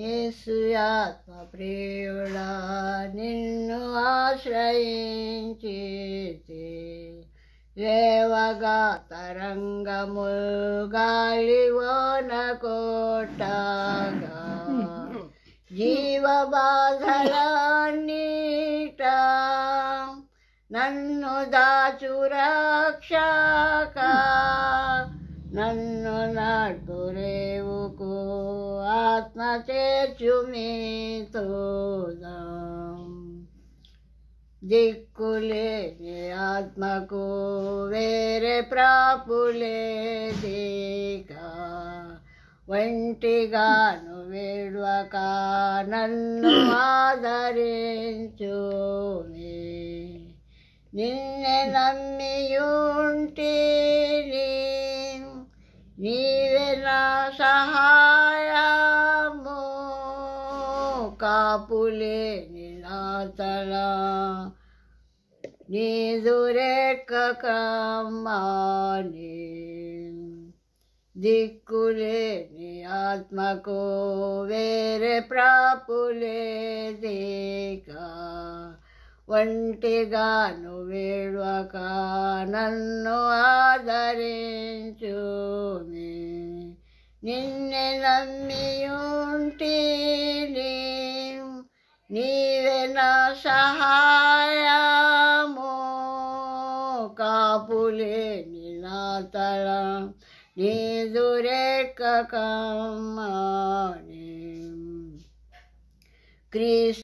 యేసుయా త ప్రివడా నిన్ను ఆశ్రయించితియేవాగ తరంగము గాలివోనకొటగా ఈవ బాధల నిట నన్ను దాచురాక్షకా ನನ್ನ ನಾಡು ಕೋ ಆತ್ಮ ಚೇಚು ಮೀ ತೋದ ದಿಕ್ಕುಲೆ ಆತ್ಮಕೋ ಬೇರೆ ಪ್ರಾಪುಲೇ ದೇಕ ಒಂಟಿಗಾನು ಬೇಡುವ ನನ್ನ ಆ ನಿನ್ನೆ ನಮ್ಮ বেলা সহায়ামু কাপলে নিলাতলা নিসরে ককমানি দেখ কোলে নি আত্মকোVere প্রাপ্তলে দেখা ওয় ンテ গানু เว ড়াকা নন্ন আদারে निन्ने मियुटिनीं नीवे सहायामो कापुले निनातलं निदुरेककामाणि क्रीष्